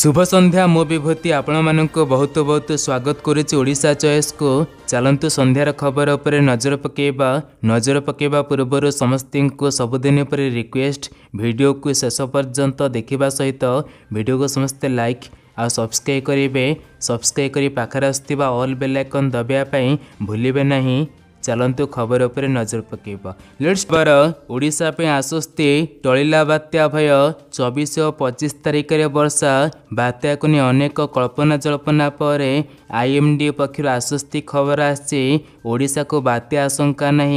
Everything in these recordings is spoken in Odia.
শুভ সন্ধ্যা মো বিভূতি আপনার বহুত বহুত স্বাগত করেছি ওড়শা চয়েসকু চালু সন্ধ্যার খবর উপরে নজর পকাইবা নজর পকাইবা পূর্বর সমস্ত সবুদিন উপরে রিকোয়েস্ট ভিডিওকু শেষ পর্যন্ত দেখা সহিত ভিডিওকে সমস্তে লাইক ଆଉ ସବସ୍କ୍ରାଇବ୍ କରିବେ ସବସ୍କ୍ରାଇବ୍ କରି ପାଖରେ ଆସୁଥିବା ଅଲ୍ ବେଲ୍ ଆଇକନ୍ ଦବାଇବା ପାଇଁ ଭୁଲିବେ ନାହିଁ चालनु खबर नजर पकेब् ओडाप आस्वस्ति टा बात्या भय चबिस पचिस तारिखेर बर्षा बात्याको नि अनेक कल्पना जल्पना पर आइएमडि पक्ष आश्वस्त खबर को बात्या आशङ्का नै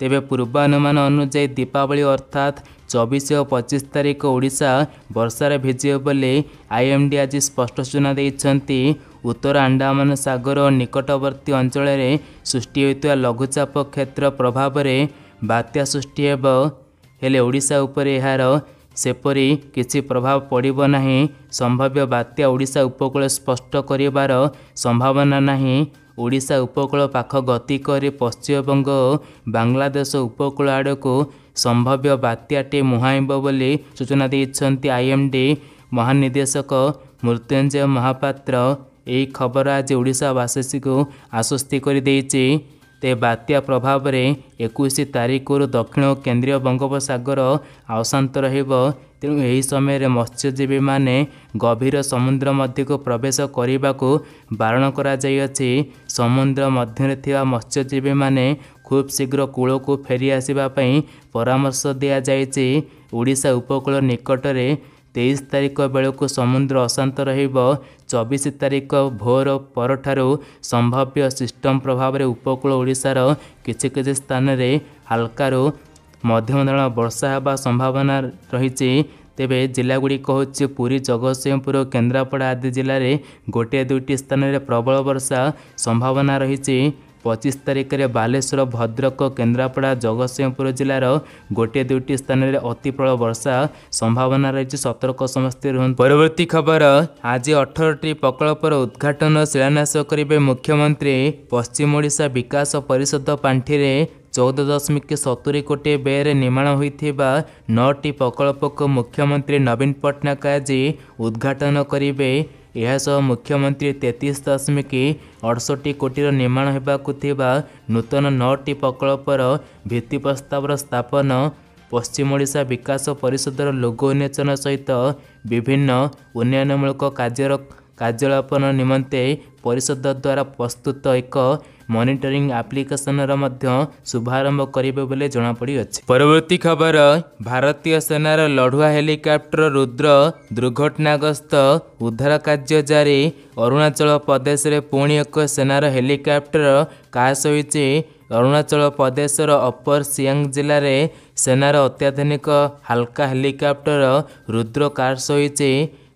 तपाईँ पूर्वानुमान अनुपवली अर्थात् चबिस पचिस तारिख ओडा वर्षार भिज्यो बोली आइएमडि आज स्पष्ट सूचना ଉତ୍ତର ଆଣ୍ଡାମାନ ସାଗର ନିକଟବର୍ତ୍ତୀ ଅଞ୍ଚଳରେ ସୃଷ୍ଟି ହୋଇଥିବା ଲଘୁଚାପ କ୍ଷେତ୍ର ପ୍ରଭାବରେ ବାତ୍ୟା ସୃଷ୍ଟି ହେବ ହେଲେ ଓଡ଼ିଶା ଉପରେ ଏହାର ସେପରି କିଛି ପ୍ରଭାବ ପଡ଼ିବ ନାହିଁ ସମ୍ଭାବ୍ୟ ବାତ୍ୟା ଓଡ଼ିଶା ଉପକୂଳ ସ୍ପଷ୍ଟ କରିବାର ସମ୍ଭାବନା ନାହିଁ ଓଡ଼ିଶା ଉପକୂଳ ପାଖ ଗତି କରି ପଶ୍ଚିମବଙ୍ଗ ଓ ବାଂଲାଦେଶ ଉପକୂଳ ଆଡ଼କୁ ସମ୍ଭାବ୍ୟ ବାତ୍ୟାଟି ମୁହାଁଇବ ବୋଲି ସୂଚନା ଦେଇଛନ୍ତି ଆଇଏମ୍ଡି ମହାନିର୍ଦ୍ଦେଶକ ମୃତ୍ୟୁଞ୍ଜୟ ମହାପାତ୍ର ଏହି ଖବର ଆଜି ଓଡ଼ିଶାବାସୀଙ୍କୁ ଆଶ୍ୱସ୍ତି କରିଦେଇଛି ତେ ବାତ୍ୟା ପ୍ରଭାବରେ ଏକୋଇଶ ତାରିଖରୁ ଦକ୍ଷିଣ କେନ୍ଦ୍ରୀୟ ବଙ୍ଗୋପସାଗର ଅଶାନ୍ତ ରହିବ ତେଣୁ ଏହି ସମୟରେ ମତ୍ସ୍ୟଜୀବୀମାନେ ଗଭୀର ସମୁଦ୍ର ମଧ୍ୟକୁ ପ୍ରବେଶ କରିବାକୁ ବାରଣ କରାଯାଇଅଛି ସମୁଦ୍ର ମଧ୍ୟରେ ଥିବା ମତ୍ସ୍ୟଜୀବୀମାନେ ଖୁବ୍ ଶୀଘ୍ର କୂଳକୁ ଫେରି ଆସିବା ପାଇଁ ପରାମର୍ଶ ଦିଆଯାଇଛି ଓଡ଼ିଶା ଉପକୂଳ ନିକଟରେ ତେଇଶ ତାରିଖ ବେଳକୁ ସମୁଦ୍ର ଅଶାନ୍ତ ରହିବ ଚବିଶ ତାରିଖ ଭୋର ପରଠାରୁ ସମ୍ଭାବ୍ୟ ସିଷ୍ଟମ୍ ପ୍ରଭାବରେ ଉପକୂଳ ଓଡ଼ିଶାର କିଛି କିଛି ସ୍ଥାନରେ ହାଲକାରୁ ମଧ୍ୟମ ଧରଣର ବର୍ଷା ହେବା ସମ୍ଭାବନା ରହିଛି ତେବେ ଜିଲ୍ଲାଗୁଡ଼ିକ ହେଉଛି ପୁରୀ ଜଗତସିଂହପୁର କେନ୍ଦ୍ରାପଡ଼ା ଆଦି ଜିଲ୍ଲାରେ ଗୋଟିଏ ଦୁଇଟି ସ୍ଥାନରେ ପ୍ରବଳ ବର୍ଷା ସମ୍ଭାବନା ରହିଛି ପଚିଶ ତାରିଖରେ ବାଲେଶ୍ୱର ଭଦ୍ରକ କେନ୍ଦ୍ରାପଡ଼ା ଜଗତସିଂହପୁର ଜିଲ୍ଲାର ଗୋଟିଏ ଦୁଇଟି ସ୍ଥାନରେ ଅତିପ୍ରବଳ ବର୍ଷା ସମ୍ଭାବନା ରହିଛି ସତର୍କ ସମସ୍ତେ ରୁହନ୍ତୁ ପରବର୍ତ୍ତୀ ଖବର ଆଜି ଅଠରଟି ପ୍ରକଳ୍ପର ଉଦ୍ଘାଟନ ଶିଳାନ୍ୟାସ କରିବେ ମୁଖ୍ୟମନ୍ତ୍ରୀ ପଶ୍ଚିମ ଓଡ଼ିଶା ବିକାଶ ପରିଷଦ ପାଣ୍ଠିରେ ଚଉଦ ଦଶମିକ ସତୁରି କୋଟି ବ୍ୟୟରେ ନିର୍ମାଣ ହୋଇଥିବା ନଅଟି ପ୍ରକଳ୍ପକୁ ମୁଖ୍ୟମନ୍ତ୍ରୀ ନବୀନ ପଟ୍ଟନାୟକ ଆଜି ଉଦ୍ଘାଟନ କରିବେ ଏହାସହ ମୁଖ୍ୟମନ୍ତ୍ରୀ ତେତିଶ ଦଶମିକ ଅଠଷଠି କୋଟିର ନିର୍ମାଣ ହେବାକୁ ଥିବା ନୂତନ ନଅଟି ପ୍ରକଳ୍ପର ଭିତ୍ତିପ୍ରସ୍ତାବର ସ୍ଥାପନ ପଶ୍ଚିମ ଓଡ଼ିଶା ବିକାଶ ପରିଷଦର ଲୋଗ ଉନ୍ମୋଚନ ସହିତ ବିଭିନ୍ନ ଉନ୍ନୟନମୂଳକ କାର୍ଯ୍ୟର କାର୍ଯ୍ୟକଳାପନ ନିମନ୍ତେ ପରିଷଦ ଦ୍ୱାରା ପ୍ରସ୍ତୁତ ଏକ ମନିଟରିଂ ଆପ୍ଲିକେସନର ମଧ୍ୟ ଶୁଭାରମ୍ଭ କରିବେ ବୋଲି ଜଣାପଡ଼ିଅଛି ପରବର୍ତ୍ତୀ ଖବର ଭାରତୀୟ ସେନାର ଲଢୁଆ ହେଲିକପ୍ଟର ରୁଦ୍ର ଦୁର୍ଘଟଣାଗ୍ରସ୍ତ ଉଦ୍ଧାର କାର୍ଯ୍ୟ ଜାରି ଅରୁଣାଚଳ ପ୍ରଦେଶରେ ପୁଣି ଏକ ସେନାର ହେଲିକପ୍ଟର କାଶ ହୋଇଛି ଅରୁଣାଚଳ ପ୍ରଦେଶର ଅପର ସିଆଙ୍ଗ ଜିଲ୍ଲାରେ ସେନାର ଅତ୍ୟାଧୁନିକ ହାଲକା ହେଲିକପ୍ଟର ରୁଦ୍ର କାର୍ସ ହୋଇଛି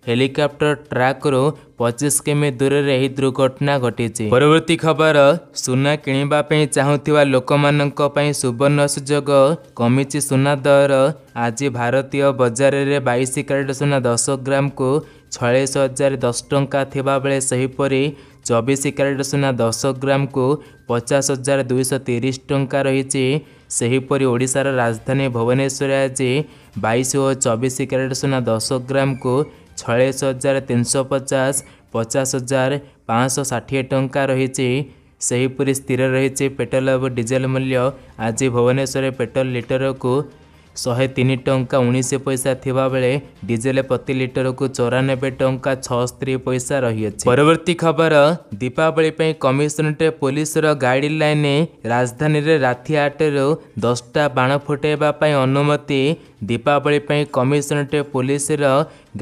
ହେଲିକପ୍ଟର ଟ୍ରାକରୁ ପଚିଶ କିମି ଦୂରରେ ଏହି ଦୁର୍ଘଟଣା ଘଟିଛି ପରବର୍ତ୍ତୀ ଖବର ସୁନା କିଣିବା ପାଇଁ ଚାହୁଁଥିବା ଲୋକମାନଙ୍କ ପାଇଁ ସୁବର୍ଣ୍ଣ ସୁଯୋଗ କମିଛି ସୁନା ଦର ଆଜି ଭାରତୀୟ ବଜାରରେ ବାଇଶ କ୍ୟାରେଟ୍ ସୁନା ଦଶ ଗ୍ରାମକୁ ଛୟାଳିଶ ହଜାର ଦଶ ଟଙ୍କା ଥିବାବେଳେ ସେହିପରି ଚବିଶ କ୍ୟାରେଟ୍ ସୁନା ଦଶ ଗ୍ରାମକୁ ପଚାଶ ହଜାର ଦୁଇଶହ ତିରିଶ ଟଙ୍କା ରହିଛି ସେହିପରି ଓଡ଼ିଶାର ରାଜଧାନୀ ଭୁବନେଶ୍ୱରରେ ଆଜି ବାଇଶ ଓ ଚବିଶ କ୍ୟାରେଟ୍ ସୁନା ଦଶ ଗ୍ରାମକୁ ଛୟାଳିଶ ହଜାର ତିନିଶହ ପଚାଶ ପଚାଶ ହଜାର ପାଞ୍ଚଶହ ଷାଠିଏ ଟଙ୍କା ରହିଛି ସେହିପରି ସ୍ଥିର ରହିଛି ପେଟ୍ରୋଲ ଏବଂ ଡିଜେଲ ମୂଲ୍ୟ ଆଜି ଭୁବନେଶ୍ୱରରେ ପେଟ୍ରୋଲ ଲିଟରକୁ शेति उन्स पैसा बेले डिजेल् प्रति लिटर को चौरानब्बे टङ्क छि पैसा रही अस् पर्वती खबर दीपवली कमिसनरेट पोलिस्र गाइड लन् राजधानी राति आठ रु दसटा बाण फुटै अनुमति दीपावली कमिसनरेट पोलिस र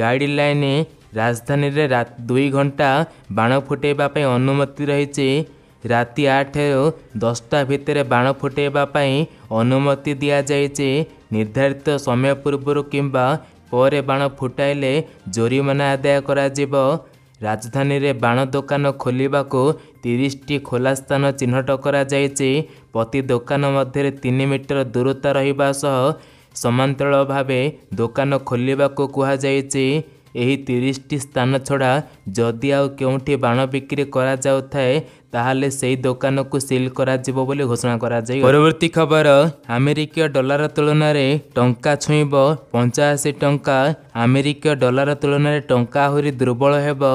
गाइडल राजधानी रा दुई घन्टा बाण फुटै अनुमति रहेछ ରାତି ଆଠରୁ ଦଶଟା ଭିତରେ ବାଣ ଫୁଟାଇବା ପାଇଁ ଅନୁମତି ଦିଆଯାଇଛି ନିର୍ଦ୍ଧାରିତ ସମୟ ପୂର୍ବରୁ କିମ୍ବା ପରେ ବାଣ ଫୁଟାଇଲେ ଜୋରିମାନା ଆଦାୟ କରାଯିବ ରାଜଧାନୀରେ ବାଣ ଦୋକାନ ଖୋଲିବାକୁ ତିରିଶଟି ଖୋଲା ସ୍ଥାନ ଚିହ୍ନଟ କରାଯାଇଛି ପ୍ରତି ଦୋକାନ ମଧ୍ୟରେ ତିନି ମିଟର ଦୂରତା ରହିବା ସହ ସମାନ୍ତରାଳ ଭାବେ ଦୋକାନ ଖୋଲିବାକୁ କୁହାଯାଇଛି ଏହି ତିରିଶଟି ସ୍ଥାନ ଛଡ଼ା ଯଦି ଆଉ କେଉଁଠି ବାଣ ବିକ୍ରି କରାଯାଉଥାଏ ତାହେଲେ ସେହି ଦୋକାନକୁ ସିଲ୍ କରାଯିବ ବୋଲି ଘୋଷଣା କରାଯାଏ ପରବର୍ତ୍ତୀ ଖବର ଆମେରିକୀୟ ଡଲାର ତୁଳନାରେ ଟଙ୍କା ଛୁଇଁବ ପଞ୍ଚାଅଶୀ ଟଙ୍କା ଆମେରିକୀୟ ଡଲାର ତୁଳନାରେ ଟଙ୍କା ଆହୁରି ଦୁର୍ବଳ ହେବ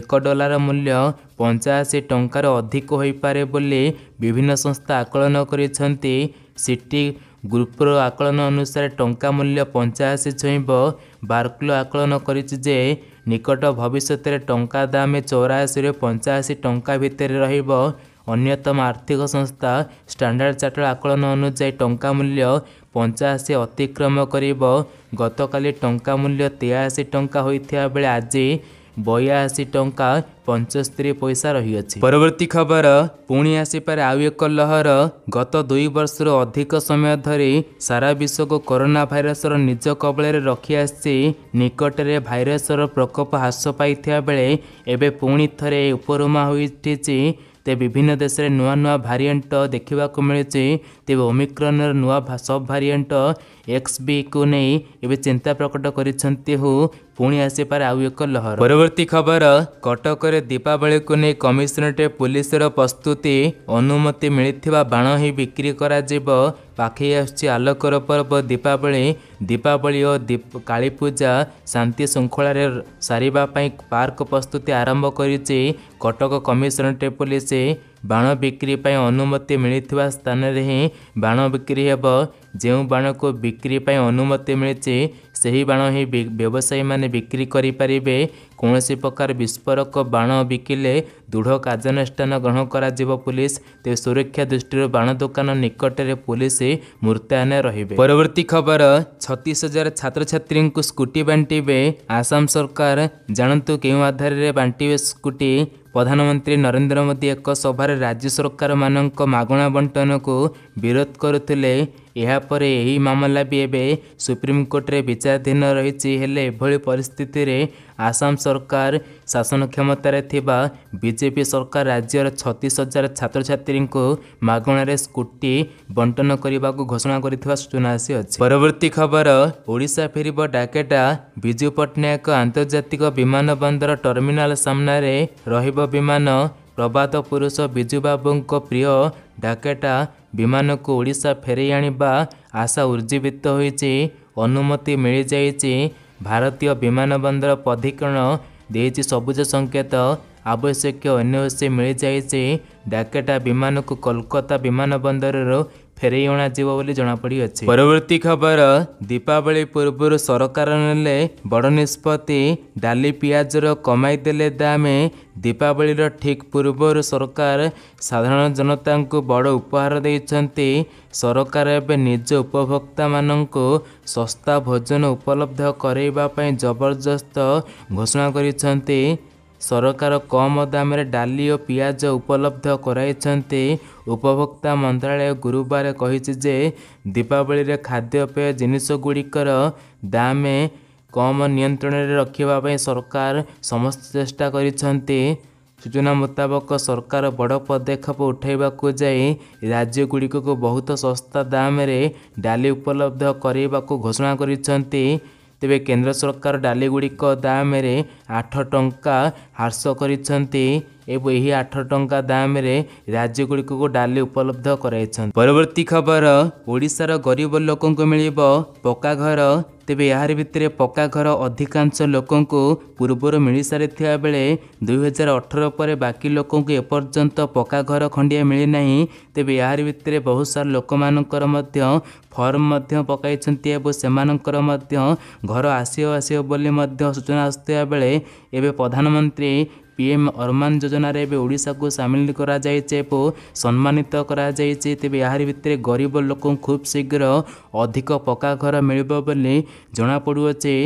ଏକ ଡଲାର ମୂଲ୍ୟ ପଞ୍ଚାଅଶୀ ଟଙ୍କାରୁ ଅଧିକ ହୋଇପାରେ ବୋଲି ବିଭିନ୍ନ ସଂସ୍ଥା ଆକଳନ କରିଛନ୍ତି ସିଟି ଗ୍ରୁପ୍ର ଆକଳନ ଅନୁସାରେ ଟଙ୍କା ମୂଲ୍ୟ ପଞ୍ଚାଅଶୀ ଛୁଇଁବ ବାରକ୍ଲୋ ଆକଳନ କରିଛି ଯେ ନିକଟ ଭବିଷ୍ୟତରେ ଟଙ୍କା ଦାମ ଚଉରାଅଶୀରୁ ପଞ୍ଚାଅଶୀ ଟଙ୍କା ଭିତରେ ରହିବ ଅନ୍ୟତମ ଆର୍ଥିକ ସଂସ୍ଥା ଷ୍ଟାଣ୍ଡାର୍ଡ଼ ଚାର୍ଟର ଆକଳନ ଅନୁଯାୟୀ ଟଙ୍କା ମୂଲ୍ୟ ପଞ୍ଚାଅଶୀ ଅତିକ୍ରମ କରିବ ଗତକାଲି ଟଙ୍କା ମୂଲ୍ୟ ତେୟାଅଶୀ ଟଙ୍କା ହୋଇଥିବା ବେଳେ ଆଜି ବୟାଅଶୀ ଟଙ୍କା ପଞ୍ଚସ୍ତରୀ ପଇସା ରହିଅଛି ପରବର୍ତ୍ତୀ ଖବର ପୁଣି ଆସିପାରେ ଆଉ ଏକ ଲହର ଗତ ଦୁଇ ବର୍ଷରୁ ଅଧିକ ସମୟ ଧରି ସାରା ବିଶ୍ୱକୁ କରୋନା ଭାଇରସର ନିଜ କବଳରେ ରଖିଆସି ନିକଟରେ ଭାଇରସର ପ୍ରକୋପ ହ୍ରାସ ପାଇଥିବା ବେଳେ ଏବେ ପୁଣି ଥରେ ଉପରୁମା ହୋଇଛି ତେ ବିଭିନ୍ନ ଦେଶରେ ନୂଆ ନୂଆ ଭାରିଏଣ୍ଟ ଦେଖିବାକୁ ମିଳିଛି ତେବେ ଓମିକ୍ରନର ନୂଆ ସବ୍ ଭାରିଏଣ୍ଟ ଏକ୍ସବିକୁ ନେଇ ଏବେ ଚିନ୍ତା ପ୍ରକଟ କରିଛନ୍ତି ହେଉ ପୁଣି ଆସିପାରେ ଆଉ ଏକ ଲହର ପରବର୍ତ୍ତୀ ଖବର କଟକରେ ଦୀପାବଳିକୁ ନେଇ କମିଶନରେଟ୍ ପୁଲିସର ପ୍ରସ୍ତୁତି ଅନୁମତି ମିଳିଥିବା ବାଣ ହିଁ ବିକ୍ରି କରାଯିବ ପାଖେଇ ଆସୁଛି ଆଲୋକର ପର୍ବ ଦୀପାବଳି ଦୀପାବଳି ଓ କାଳୀପୂଜା ଶାନ୍ତି ଶୃଙ୍ଖଳାରେ ସାରିବା ପାଇଁ ପାର୍କ ପ୍ରସ୍ତୁତି ଆରମ୍ଭ କରିଛି କଟକ କମିଶନରେଟ୍ ପୁଲିସ ବାଣ ବିକ୍ରି ପାଇଁ ଅନୁମତି ମିଳିଥିବା ସ୍ଥାନରେ ହିଁ ବାଣ ବିକ୍ରି ହେବ ଯେଉଁ ବାଣକୁ ବିକ୍ରି ପାଇଁ ଅନୁମତି ମିଳିଛି ସେହି ବାଣ ହିଁ ବ୍ୟବସାୟୀମାନେ ବିକ୍ରି କରିପାରିବେ କୌଣସି ପ୍ରକାର ବିସ୍ଫୋରକ ବାଣ ବିକିଲେ ଦୃଢ଼ କାର୍ଯ୍ୟାନୁଷ୍ଠାନ ଗ୍ରହଣ କରାଯିବ ପୁଲିସ୍ ତେବେ ସୁରକ୍ଷା ଦୃଷ୍ଟିରୁ ବାଣ ଦୋକାନ ନିକଟରେ ପୁଲିସ୍ ମୃତ୍ୟୁ ରହିବେ ପରବର୍ତ୍ତୀ ଖବର ଛତିଶ ହଜାର ଛାତ୍ରଛାତ୍ରୀଙ୍କୁ ସ୍କୁଟି ବାଣ୍ଟିବେ ଆସାମ ସରକାର ଜାଣନ୍ତୁ କେଉଁ ଆଧାରରେ ବାଣ୍ଟିବେ ସ୍କୁଟି ପ୍ରଧାନମନ୍ତ୍ରୀ ନରେନ୍ଦ୍ର ମୋଦି ଏକ ସଭାରେ ରାଜ୍ୟ ସରକାରମାନଙ୍କ ମାଗଣା ବଣ୍ଟନକୁ ବିରୋଧ କରୁଥିଲେ ଏହାପରେ ଏହି ମାମଲା ବି ଏବେ ସୁପ୍ରିମକୋର୍ଟରେ ବିଚାରାଧୀନ ରହିଛି ହେଲେ ଏଭଳି ପରିସ୍ଥିତିରେ ଆସାମ ସରକାର ଶାସନ କ୍ଷମତାରେ ଥିବା ବିଜେପି ସରକାର ରାଜ୍ୟର ଛତିଶ ହଜାର ଛାତ୍ରଛାତ୍ରୀଙ୍କୁ ମାଗଣାରେ ସ୍କୁଟି ବଣ୍ଟନ କରିବାକୁ ଘୋଷଣା କରିଥିବା ସୂଚନା ଆସିଅଛି ପରବର୍ତ୍ତୀ ଖବର ଓଡ଼ିଶା ଫେରିବ ଡାକେଟା ବିଜୁ ପଟ୍ଟନାୟକ ଆନ୍ତର୍ଜାତିକ ବିମାନ ବନ୍ଦର ଟର୍ମିନାଲ ସାମ୍ନାରେ ରହିବ ବିମାନ ପ୍ରବାଦ ପୁରୁଷ ବିଜୁ ବାବୁଙ୍କ ପ୍ରିୟ ଡାକେଟା ବିମାନକୁ ଓଡ଼ିଶା ଫେରାଇ ଆଣିବା ଆଶା ଉର୍ଜୀବିତ ହୋଇଛି ଅନୁମତି ମିଳିଯାଇଛି ଭାରତୀୟ ବିମାନ ବନ୍ଦର ପ୍ରାଧିକରଣ ଦେଇଛି ସବୁଜ ସଂକେତ ଆବଶ୍ୟକୀୟ ଅନ୍ୟ ମିଳିଯାଇଛି ଡାକେଟା ବିମାନକୁ କୋଲକାତା ବିମାନ ବନ୍ଦରରୁ ଫେରାଇ ଅଣାଯିବ ବୋଲି ଜଣାପଡ଼ିଅଛି ପରବର୍ତ୍ତୀ ଖବର ଦୀପାବଳି ପୂର୍ବରୁ ସରକାର ନେଲେ ବଡ଼ ନିଷ୍ପତ୍ତି ଡାଲି ପିଆଜର କମାଇ ଦେଲେ ଦାମେ ଦୀପାବଳିର ଠିକ୍ ପୂର୍ବରୁ ସରକାର ସାଧାରଣ ଜନତାଙ୍କୁ ବଡ଼ ଉପହାର ଦେଇଛନ୍ତି ସରକାର ଏବେ ନିଜ ଉପଭୋକ୍ତାମାନଙ୍କୁ ଶସ୍ତା ଭୋଜନ ଉପଲବ୍ଧ କରାଇବା ପାଇଁ ଜବରଦସ୍ତ ଘୋଷଣା କରିଛନ୍ତି ସରକାର କମ ଦାମରେ ଡାଲି ଓ ପିଆଜ ଉପଲବ୍ଧ କରାଇଛନ୍ତି ଉପଭୋକ୍ତା ମନ୍ତ୍ରାଳୟ ଗୁରୁବାର କହିଛି ଯେ ଦୀପାବଳିରେ ଖାଦ୍ୟପେୟ ଜିନିଷ ଗୁଡ଼ିକର ଦାମ କମ ନିୟନ୍ତ୍ରଣରେ ରଖିବା ପାଇଁ ସରକାର ସମସ୍ତ ଚେଷ୍ଟା କରିଛନ୍ତି ସୂଚନା ମୁତାବକ ସରକାର ବଡ଼ ପଦକ୍ଷେପ ଉଠାଇବାକୁ ଯାଇ ରାଜ୍ୟଗୁଡ଼ିକକୁ ବହୁତ ଶସ୍ତା ଦାମରେ ଡାଲି ଉପଲବ୍ଧ କରାଇବାକୁ ଘୋଷଣା କରିଛନ୍ତି ତେବେ କେନ୍ଦ୍ର ସରକାର ଡାଲିଗୁଡ଼ିକ ଦାମରେ ଆଠ ଟଙ୍କା ହ୍ରାସ କରିଛନ୍ତି ଏବଂ ଏହି ଆଠ ଟଙ୍କା ଦାମରେ ରାଜ୍ୟ ରାଜ୍ୟଗୁଡ଼ିକକୁ ଡାଲି ଉପଲବ୍ଧ କରାଇଛନ୍ତି ପରବର୍ତ୍ତୀ ଖବର ଓଡ଼ିଶାର ଗରିବ ଲୋକଙ୍କୁ ମିଳିବ ପକ୍କା ଘର ତେବେ ଏହାରି ଭିତରେ ପକ୍କା ଘର ଅଧିକାଂଶ ଲୋକଙ୍କୁ ପୂର୍ବରୁ ମିଳିସାରିଥିବା ବେଳେ ଦୁଇହଜାର ଅଠର ପରେ ବାକି ଲୋକଙ୍କୁ ଏପର୍ଯ୍ୟନ୍ତ ପକ୍କା ଘର ଖଣ୍ଡିଆ ମିଳିନାହିଁ ତେବେ ଏହାରି ଭିତରେ ବହୁତ ସାରା ଲୋକମାନଙ୍କର ମଧ୍ୟ ଫର୍ମ ମଧ୍ୟ ପକାଇଛନ୍ତି ଏବଂ ସେମାନଙ୍କର ମଧ୍ୟ ଘର ଆସିବ ଆସିବ ବୋଲି ମଧ୍ୟ ସୂଚନା ଆସୁଥିବା ବେଳେ ଏବେ ପ୍ରଧାନମନ୍ତ୍ରୀ ପିଏମ୍ ଅରମାନ ଯୋଜନାରେ ଏବେ ଓଡ଼ିଶାକୁ ସାମିଲ କରାଯାଇଛି ଏବଂ ସମ୍ମାନିତ କରାଯାଇଛି ତେବେ ଏହାରି ଭିତରେ ଗରିବ ଲୋକଙ୍କୁ ଖୁବ୍ ଶୀଘ୍ର ଅଧିକ ପକ୍କା ଘର ମିଳିବ ବୋଲି ଜଣାପଡ଼ୁଅଛି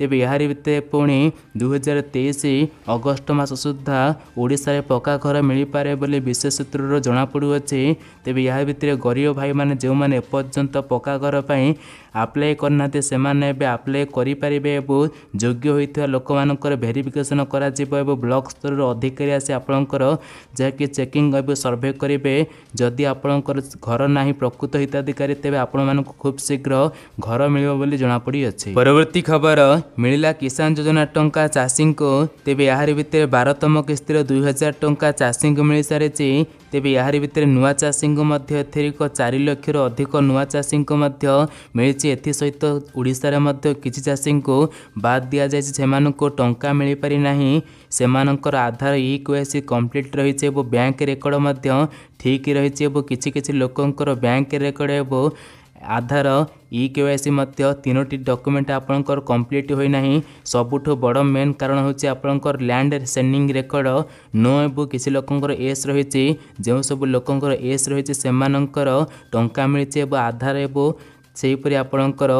ତେବେ ଏହାରି ଭିତରେ ପୁଣି ଦୁଇହଜାର ତେଇଶ ଅଗଷ୍ଟ ମାସ ସୁଦ୍ଧା ଓଡ଼ିଶାରେ ପକ୍କା ଘର ମିଳିପାରେ ବୋଲି ବିଶେଷ ସୂତ୍ରରୁ ଜଣାପଡ଼ୁଅଛି ତେବେ ଏହା ଭିତରେ ଗରିବ ଭାଇମାନେ ଯେଉଁମାନେ ଏପର୍ଯ୍ୟନ୍ତ ପକ୍କା ଘର ପାଇଁ ଆପ୍ଲାଏ କରିନାହାନ୍ତି ସେମାନେ ଏବେ ଆପ୍ଲାଏ କରିପାରିବେ ଏବଂ ଯୋଗ୍ୟ ହୋଇଥିବା ଲୋକମାନଙ୍କର ଭେରିଫିକେସନ୍ କରାଯିବ ଏବଂ ବ୍ଲକ ସ୍ତରରୁ ଅଧିକାରୀ ଆସି ଆପଣଙ୍କର ଯାହାକି ଚେକିଂ ଏବଂ ସର୍ଭେ କରିବେ ଯଦି ଆପଣଙ୍କର ଘର ନାହିଁ ପ୍ରକୃତ ହିତାଧିକାରୀ ତେବେ ଆପଣମାନଙ୍କୁ ଖୁବ୍ ଶୀଘ୍ର ଘର ମିଳିବ ବୋଲି ଜଣାପଡ଼ିଅଛି ପରବର୍ତ୍ତୀ ଖବର ମିଳିଲା କିଷାନ ଯୋଜନା ଟଙ୍କା ଚାଷୀଙ୍କୁ ତେବେ ଏହାରି ଭିତରେ ବାରତମ କିସ୍ତିର ଦୁଇ ହଜାର ଟଙ୍କା ଚାଷୀଙ୍କୁ ମିଳିସାରିଛି ତେବେ ଏହାରି ଭିତରେ ନୂଆ ଚାଷୀଙ୍କୁ ମଧ୍ୟ ଏଥିରେ ଏକ ଚାରି ଲକ୍ଷରୁ ଅଧିକ ନୂଆ ଚାଷୀଙ୍କୁ ମଧ୍ୟ ମିଳିଛି ମିଳିଛି ଏଥିସହିତ ଓଡ଼ିଶାରେ ମଧ୍ୟ କିଛି ଚାଷୀଙ୍କୁ ବାଦ୍ ଦିଆଯାଇଛି ସେମାନଙ୍କୁ ଟଙ୍କା ମିଳିପାରିନାହିଁ ସେମାନଙ୍କର ଆଧାର ଇ କେୱାଇସି କମ୍ପ୍ଲିଟ୍ ରହିଛି ଏବଂ ବ୍ୟାଙ୍କ ରେକର୍ଡ଼ ମଧ୍ୟ ଠିକ୍ ରହିଛି ଏବଂ କିଛି କିଛି ଲୋକଙ୍କର ବ୍ୟାଙ୍କ ରେକର୍ଡ଼ ଏବଂ ଆଧାର ଇ କେୱାଇସି ମଧ୍ୟ ତିନୋଟି ଡକ୍ୟୁମେଣ୍ଟ ଆପଣଙ୍କର କମ୍ପ୍ଲିଟ୍ ହୋଇନାହିଁ ସବୁଠୁ ବଡ଼ ମେନ୍ କାରଣ ହେଉଛି ଆପଣଙ୍କର ଲ୍ୟାଣ୍ଡ ସେଣ୍ଡିଂ ରେକର୍ଡ଼ ନ ଏବଂ କିଛି ଲୋକଙ୍କର ଏସ୍ ରହିଛି ଯେଉଁ ସବୁ ଲୋକଙ୍କର ଏସ୍ ରହିଛି ସେମାନଙ୍କର ଟଙ୍କା ମିଳିଛି ଏବଂ ଆଧାର ଏବଂ ସେହିପରି ଆପଣଙ୍କର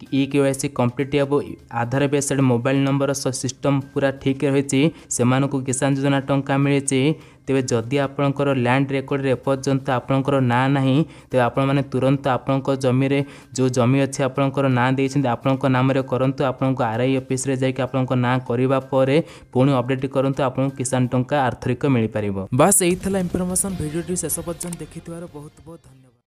E K Y C complete ହେବ Aadhaar based mobile number system ପୁରା ଠିକ୍ ରହିଛି ସେମାନଙ୍କୁ କିଷାନ ଯୋଜନା ଟଙ୍କା ମିଳିଛି ତେବେ ଯଦି ଆପଣଙ୍କର ଲ୍ୟାଣ୍ଡ ରେକର୍ଡ଼ରେ ଏପର୍ଯ୍ୟନ୍ତ ଆପଣଙ୍କର ନାଁ ନାହିଁ ତେବେ ଆପଣମାନେ ତୁରନ୍ତ ଆପଣଙ୍କ ଜମିରେ ଯେଉଁ ଜମି ଅଛି ଆପଣଙ୍କର ନାଁ ଦେଇଛନ୍ତି ଆପଣଙ୍କ ନାମରେ କରନ୍ତୁ ଆପଣଙ୍କ ଆର୍ ଆଇ ଅଫିସ୍ରେ ଯାଇକି ଆପଣଙ୍କ ନାଁ କରିବା ପରେ ପୁଣି ଅପଡ଼େଟ୍ କରନ୍ତୁ ଆପଣଙ୍କୁ କିଷାନ ଟଙ୍କା ଆର୍ଥରିକ ମିଳିପାରିବ ବାସ୍ ଏଇ ଥିଲା ଇନଫର୍ମେସନ୍ ଭିଡ଼ିଓଟି ଶେଷ ପର୍ଯ୍ୟନ୍ତ ଦେଖିଥିବାରୁ ବହୁତ ବହୁତ ଧନ୍ୟବାଦ